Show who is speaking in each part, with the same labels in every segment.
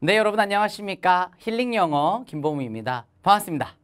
Speaker 1: 네, 여러분 안녕하십니까? 힐링 영어 김보무입니다. 반갑습니다.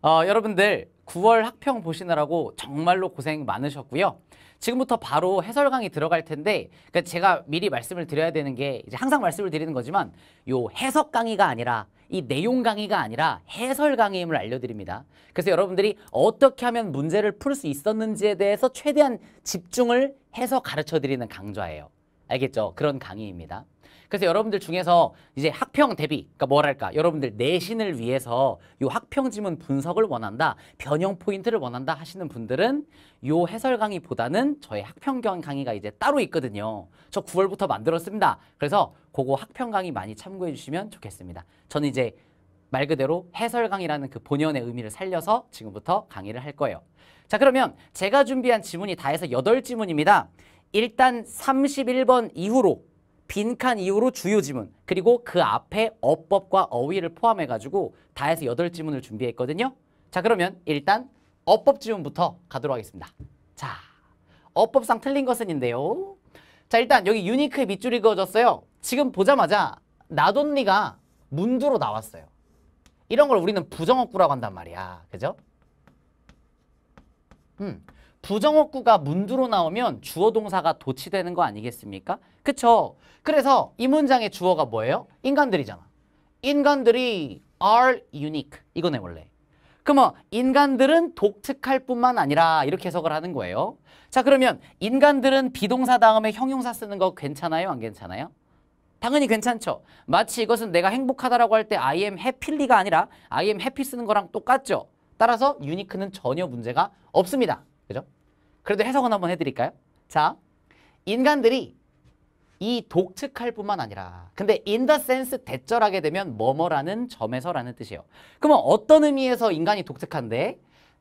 Speaker 1: 어, 여러분들 9월 학평 보시느라고 정말로 고생 많으셨고요. 지금부터 바로 해설 강의 들어갈 텐데 그러니까 제가 미리 말씀을 드려야 되는 게 이제 항상 말씀을 드리는 거지만 요 해석 강의가 아니라 이 내용 강의가 아니라 해설 강의임을 알려드립니다. 그래서 여러분들이 어떻게 하면 문제를 풀 수 있었는지에 대해서 최대한 집중을 해서 가르쳐드리는 강좌예요. 알겠죠? 그런 강의입니다. 그래서 여러분들 중에서 이제 학평 대비, 그러니까 뭐랄까, 여러분들 내신을 위해서 요 학평 지문 분석을 원한다, 변형 포인트를 원한다 하시는 분들은 이 해설 강의보다는 저의 학평 강의가 이제 따로 있거든요. 저 9월부터 만들었습니다. 그래서 그거 학평 강의 많이 참고해 주시면 좋겠습니다. 저는 이제 말 그대로 해설 강의라는 그 본연의 의미를 살려서 지금부터 강의를 할 거예요. 자 그러면 제가 준비한 지문이 다 해서 8 지문입니다 일단 31번 이후로 빈칸 이후로 주요 지문 그리고 그 앞에 어법과 어휘를 포함해가지고 다 해서 여덟 지문을 준비했거든요. 자 그러면 일단 어법 지문부터 가도록 하겠습니다. 자 어법상 틀린 것은인데요. 자 일단 여기 유니크의 밑줄이 그어졌어요. 지금 보자마자 나돈니가 문두로 나왔어요. 이런 걸 우리는 부정어구라고 한단 말이야. 그죠? 음. 부정어구가 문두로 나오면 주어 동사가 도치되는 거 아니겠습니까? 그쵸? 그래서 이 문장의 주어가 뭐예요? 인간들이잖아. 인간들이 are unique. 이거네 원래. 그러면 인간들은 독특할 뿐만 아니라 이렇게 해석을 하는 거예요. 자 그러면 인간들은 비동사 다음에 형용사 쓰는 거 괜찮아요? 안 괜찮아요? 당연히 괜찮죠. 마치 이것은 내가 행복하다라고 할 때 I am happy가 아니라 I am happy 쓰는 거랑 똑같죠. 따라서 유니크는 전혀 문제가 없습니다. 그죠? 그래도 해석은 한번 해드릴까요? 자, 인간들이 이 독특할 뿐만 아니라 근데 in the sense 대절하게 되면 뭐뭐라는 점에서라는 뜻이에요. 그러면 어떤 의미에서 인간이 독특한데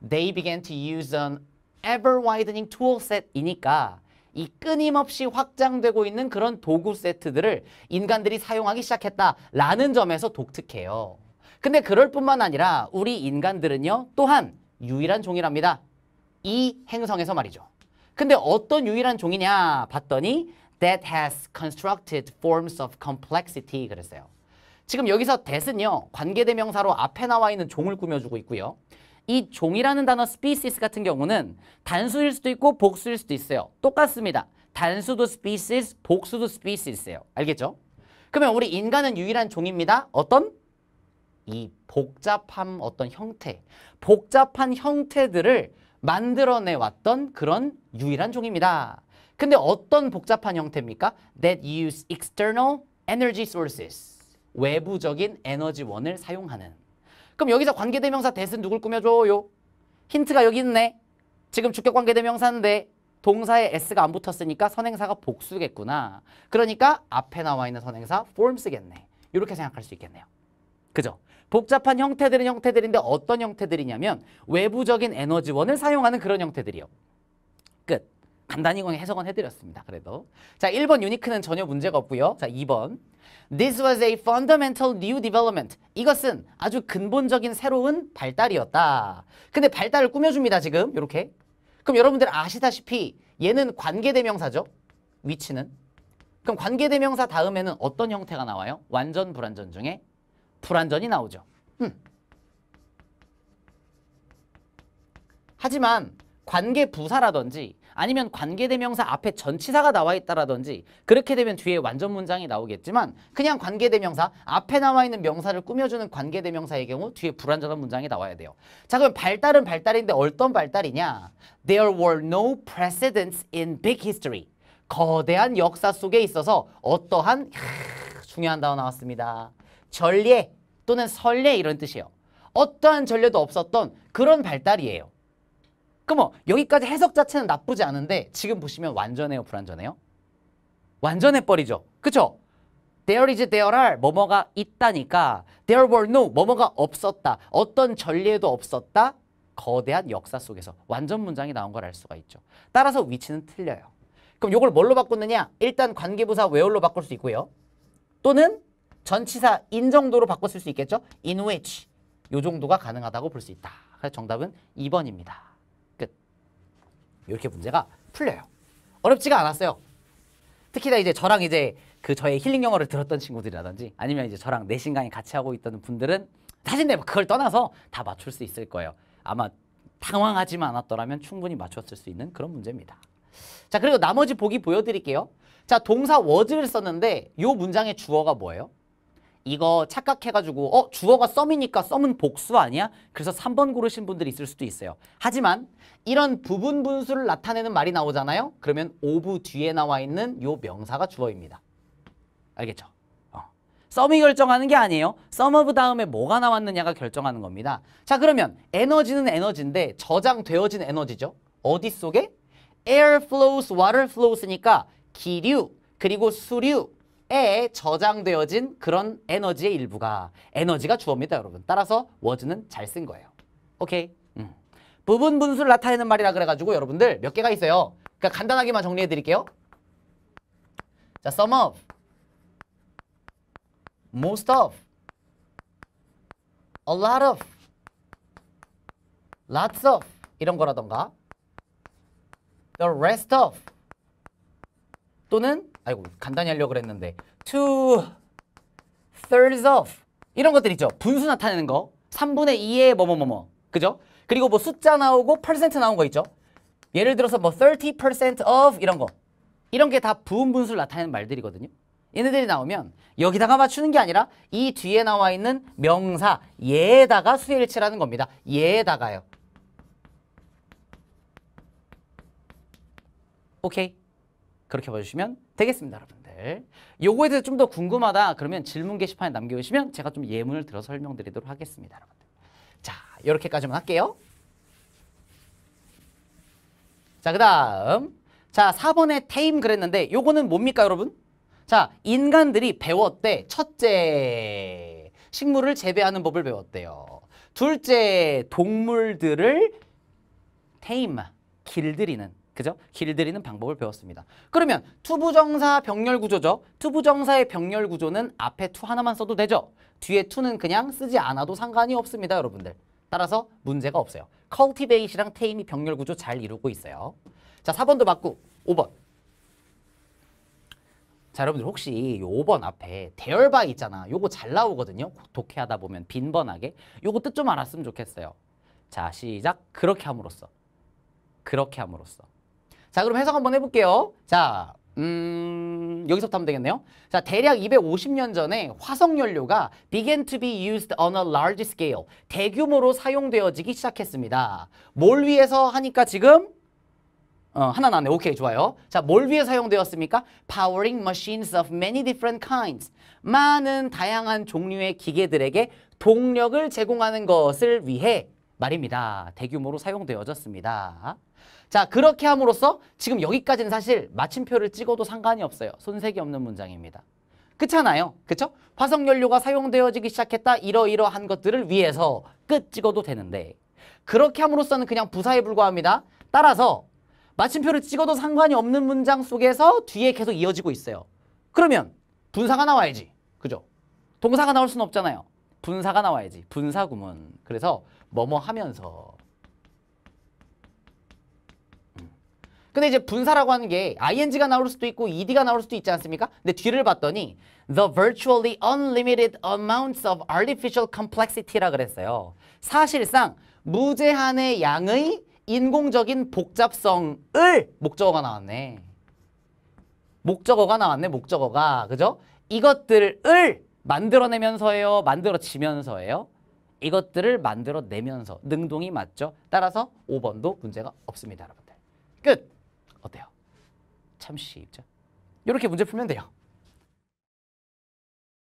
Speaker 1: they began to use an ever widening tool set이니까 이 끊임없이 확장되고 있는 그런 도구 세트들을 인간들이 사용하기 시작했다라는 점에서 독특해요. 근데 그럴 뿐만 아니라 우리 인간들은요 또한 유일한 종이랍니다. 이 행성에서 말이죠. 근데 어떤 유일한 종이냐 봤더니 that has constructed forms of complexity 그랬어요. 지금 여기서 that은요. 관계대명사로 앞에 나와 있는 종을 꾸며주고 있고요. 이 종이라는 단어 species 같은 경우는 단수일 수도 있고 복수일 수도 있어요. 똑같습니다. 단수도 species, 복수도 species예요. 알겠죠? 그러면 우리 인간은 유일한 종입니다. 어떤? 이 복잡한 어떤 형태, 복잡한 형태들을 만들어내 왔던 그런 유일한 종입니다. 근데 어떤 복잡한 형태입니까? That use external energy sources. 외부적인 에너지원을 사용하는. 그럼 여기서 관계대명사 대신 누굴 꾸며줘요? 힌트가 여기 있네. 지금 주격관계대명사인데 동사에 s가 안 붙었으니까 선행사가 복수겠구나. 그러니까 앞에 나와 있는 선행사 form 쓰겠네. 이렇게 생각할 수 있겠네요. 그죠? 복잡한 형태들은 형태들인데 어떤 형태들이냐면 외부적인 에너지원을 사용하는 그런 형태들이요. 끝. 간단히 해석은 해드렸습니다. 그래도. 자, 1번 유니크는 전혀 문제가 없고요. 자, 2번. This was a fundamental new development. 이것은 아주 근본적인 새로운 발달이었다. 근데 발달을 꾸며줍니다, 지금. 이렇게. 그럼 여러분들 아시다시피 얘는 관계대명사죠. 위치는. 그럼 관계대명사 다음에는 어떤 형태가 나와요? 완전 불완전 중에 불완전이 나오죠. 음. 하지만 관계 부사라든지 아니면 관계대명사 앞에 전치사가 나와 있다라든지 그렇게 되면 뒤에 완전 문장이 나오겠지만 그냥 관계대명사 앞에 나와 있는 명사를 꾸며주는 관계대명사의 경우 뒤에 불완전한 문장이 나와야 돼요. 자 그럼 발달은 발달인데 어떤 발달이냐? There were no precedents in big history. 거대한 역사 속에 있어서 어떠한 하, 중요한 단어 나왔습니다. 전례 또는 설레 이런 뜻이에요. 어떠한 전례도 없었던 그런 발달이에요. 그럼 뭐 여기까지 해석 자체는 나쁘지 않은데 지금 보시면 완전해요 불완전해요? 완전해버리죠. 그쵸? There is, there are, 뭐뭐가 있다니까 There were no, 뭐뭐가 없었다. 어떤 전례도 없었다. 거대한 역사 속에서 완전 문장이 나온 걸 알 수가 있죠. 따라서 위치는 틀려요. 그럼 이걸 뭘로 바꾸느냐? 일단 관계부사 외울로 바꿀 수 있고요. 또는 전치사 인 정도로 바꿔 쓸수 있겠죠? in which 요 정도가 가능하다고 볼 수 있다. 그래서 정답은 2번입니다. 끝. 이렇게 문제가 풀려요. 어렵지가 않았어요. 특히나 이제 저랑 이제 그 저의 힐링 영어를 들었던 친구들이라든지 아니면 이제 저랑 내신 강의 같이 하고 있던 분들은 사실 내 그걸 떠나서 다 맞출 수 있을 거예요. 아마 당황하지만 않았더라면 충분히 맞췄을 수 있는 그런 문제입니다. 자 그리고 나머지 보기 보여드릴게요. 자 동사 워즈를 썼는데 이 문장의 주어가 뭐예요? 이거 착각해가지고 어 주어가 썸이니까 썸은 복수 아니야? 그래서 3번 고르신 분들이 있을 수도 있어요. 하지만 이런 부분 분수를 나타내는 말이 나오잖아요. 그러면 오브 뒤에 나와 있는 요 명사가 주어입니다. 알겠죠? 어. 썸이 결정하는 게 아니에요. 썸오브 다음에 뭐가 나왔느냐가 결정하는 겁니다. 자 그러면 에너지는 에너지인데 저장되어진 에너지죠. 어디 속에? air flows, water flows니까 기류, 그리고 수류, 에 저장되어진 그런 에너지의 일부가 에너지가 주어입니다, 여러분. 따라서 워즈는잘 쓴 거예요. 오케이. 음. 부분 분수를 나타내는 말이라 그래가지고 여러분들 몇 개가 있어요. 그러니까 간단하게만 정리해 드릴게요. 자, sum of, most of, a lot of, lots of 이런 거라던가 the rest of 또는 아이고 간단히 하려고 그랬는데 two thirds of 이런 것들 있죠. 분수 나타내는 거 3분의 2의 뭐뭐뭐뭐 그죠? 그리고 뭐 숫자 나오고 퍼센트 나온 거 있죠. 예를 들어서 뭐 30% of 이런 거 이런 게 다 부분 분수를 나타내는 말들이거든요. 얘네들이 나오면 여기다가 맞추는 게 아니라 이 뒤에 나와 있는 명사 얘에다가 수일치라는 겁니다. 얘에다가요. 오케이. 그렇게 봐주시면 되겠습니다, 여러분들. 요거에 대해서 좀 더 궁금하다 그러면 질문 게시판에 남겨주시면 제가 좀 예문을 들어 서 설명드리도록 하겠습니다, 여러분들. 자, 이렇게까지만 할게요. 자, 그 다음. 자, 4번에 테임 그랬는데 요거는 뭡니까, 여러분? 자, 인간들이 배웠대. 첫째, 식물을 재배하는 법을 배웠대요. 둘째, 동물들을 테임, 길들이는 그죠? 길들이는 방법을 배웠습니다. 그러면 투부정사 병렬 구조죠. 투부정사의 병렬 구조는 앞에 투 하나만 써도 되죠. 뒤에 투는 그냥 쓰지 않아도 상관이 없습니다. 여러분들. 따라서 문제가 없어요. c u 베이시 v a 이랑 t a 이 병렬 구조 잘 이루고 있어요. 자, 4번도 맞고 5번. 자, 여러분들 혹시 5번 앞에 대열바 있잖아. 요거 잘 나오거든요. 독해하다 보면 빈번하게. 요거 뜻 좀 알았으면 좋겠어요. 자, 시작. 그렇게 함으로써. 그렇게 함으로써. 자, 그럼 해석 한번 해볼게요. 자, 음, 여기서부터 하면 되겠네요. 자, 대략 250년 전에 화석연료가 began to be used on a large scale. 대규모로 사용되어지기 시작했습니다. 뭘 위해서 하니까 지금? 어, 하나 나네. 오케이, 좋아요. 자, 뭘 위해 사용되었습니까? Powering machines of many different kinds. 많은 다양한 종류의 기계들에게 동력을 제공하는 것을 위해 말입니다. 대규모로 사용되어졌습니다. 자, 그렇게 함으로써 지금 여기까지는 사실 마침표를 찍어도 상관이 없어요. 손색이 없는 문장입니다. 그렇잖아요. 그렇죠? 화석연료가 사용되어지기 시작했다. 이러이러한 것들을 위해서 끝 찍어도 되는데 그렇게 함으로써는 그냥 부사에 불과합니다. 따라서 마침표를 찍어도 상관이 없는 문장 속에서 뒤에 계속 이어지고 있어요. 그러면 분사가 나와야지. 그죠? 동사가 나올 수는 없잖아요. 분사가 나와야지. 분사구문. 그래서 뭐뭐 하면서 음. 근데 이제 분사라고 하는 게 ing가 나올 수도 있고 ed가 나올 수도 있지 않습니까? 근데 뒤를 봤더니 the virtually unlimited amounts of artificial complexity라 그랬어요. 사실상 무제한의 양의 인공적인 복잡성을 목적어가 나왔네. 목적어가 나왔네, 목적어가. 그죠? 이것들을 만들어내면서예요, 만들어지면서예요. 이것들을 만들어내면서 능동이 맞죠? 따라서 5번도 문제가 없습니다, 여러분들. 끝! 어때요? 참 쉽죠? 이렇게 문제 풀면 돼요.